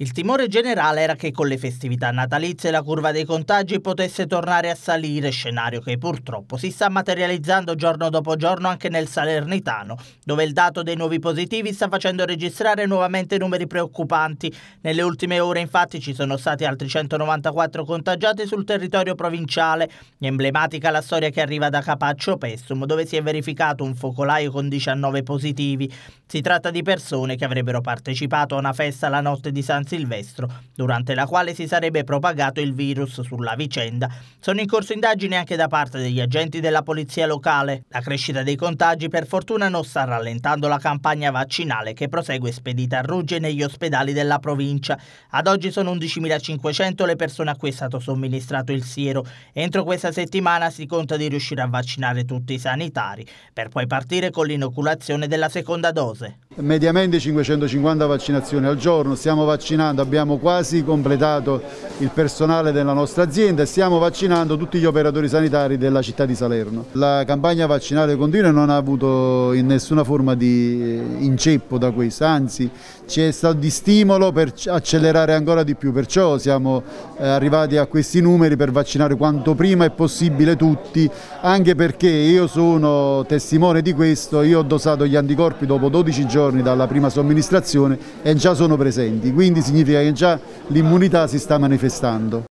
Il timore generale era che con le festività natalizie la curva dei contagi potesse tornare a salire, scenario che purtroppo si sta materializzando giorno dopo giorno anche nel Salernitano, dove il dato dei nuovi positivi sta facendo registrare nuovamente numeri preoccupanti. Nelle ultime ore infatti ci sono stati altri 194 contagiati sul territorio provinciale. Emblematica la storia che arriva da Capaccio Pestum, dove si è verificato un focolaio con 19 positivi. Si tratta di persone che avrebbero partecipato a una festa la notte di San Silvestro, durante la quale si sarebbe propagato il virus sulla vicenda. Sono in corso indagini anche da parte degli agenti della polizia locale. La crescita dei contagi per fortuna non sta rallentando la campagna vaccinale che prosegue spedita a rugge negli ospedali della provincia. Ad oggi sono 11.500 le persone a cui è stato somministrato il siero. Entro questa settimana si conta di riuscire a vaccinare tutti i sanitari, per poi partire con l'inoculazione della seconda dose mediamente 550 vaccinazioni al giorno, stiamo vaccinando, abbiamo quasi completato il personale della nostra azienda e stiamo vaccinando tutti gli operatori sanitari della città di Salerno. La campagna vaccinale continua non ha avuto in nessuna forma di eh, inceppo da questo, anzi ci è stato di stimolo per accelerare ancora di più, perciò siamo eh, arrivati a questi numeri per vaccinare quanto prima è possibile tutti, anche perché io sono testimone di questo, io ho dosato gli anticorpi dopo 12 giorni giorni dalla prima somministrazione e già sono presenti, quindi significa che già l'immunità si sta manifestando.